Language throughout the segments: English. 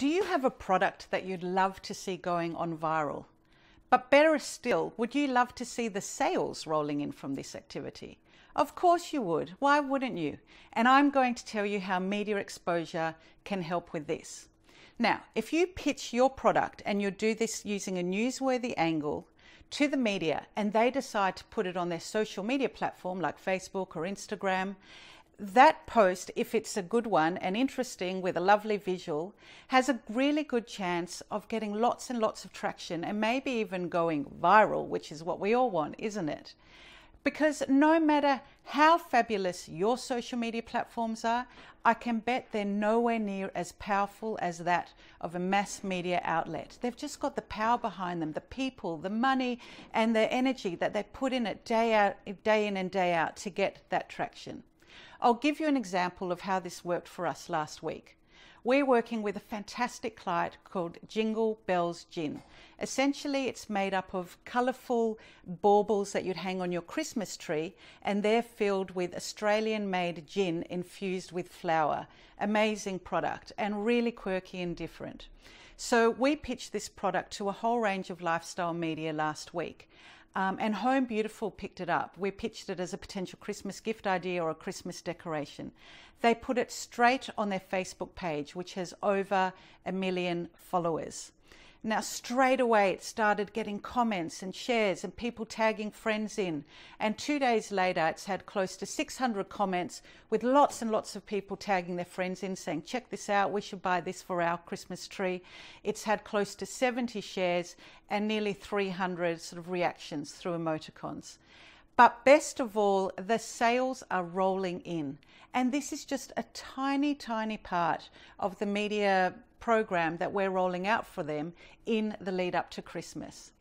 Do you have a product that you'd love to see going on viral? But better still, would you love to see the sales rolling in from this activity? Of course you would. Why wouldn't you? And I'm going to tell you how media exposure can help with this. Now, if you pitch your product and you do this using a newsworthy angle to the media and they decide to put it on their social media platform like Facebook or Instagram, that post, if it's a good one and interesting with a lovely visual, has a really good chance of getting lots and lots of traction and maybe even going viral, which is what we all want, isn't it? Because no matter how fabulous your social media platforms are, I can bet they're nowhere near as powerful as that of a mass media outlet. They've just got the power behind them, the people, the money, and the energy that they put in it day out, day in and day out to get that traction. I'll give you an example of how this worked for us last week. We're working with a fantastic client called Jingle Bells Gin. Essentially, it's made up of colourful baubles that you'd hang on your Christmas tree, and they're filled with Australian made gin infused with flour. Amazing product and really quirky and different. So, we pitched this product to a whole range of lifestyle media last week. Um, and Home Beautiful picked it up. We pitched it as a potential Christmas gift idea or a Christmas decoration. They put it straight on their Facebook page, which has over a million followers. Now, straight away, it started getting comments and shares and people tagging friends in. And two days later, it's had close to 600 comments with lots and lots of people tagging their friends in saying, check this out, we should buy this for our Christmas tree. It's had close to 70 shares and nearly 300 sort of reactions through emoticons. But best of all, the sales are rolling in. And this is just a tiny, tiny part of the media program that we're rolling out for them in the lead up to Christmas.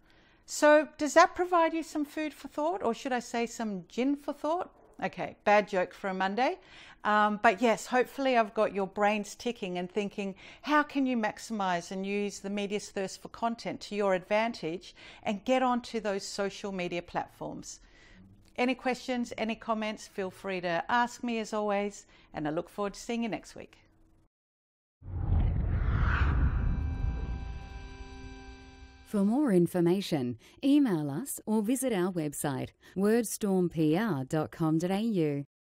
So, does that provide you some food for thought, or should I say some gin for thought? Okay, bad joke for a Monday. Um, but yes, hopefully, I've got your brains ticking and thinking how can you maximize and use the media's thirst for content to your advantage and get onto those social media platforms? Any questions, any comments, feel free to ask me as always, and I look forward to seeing you next week. For more information, email us or visit our website wordstormpr.com.au.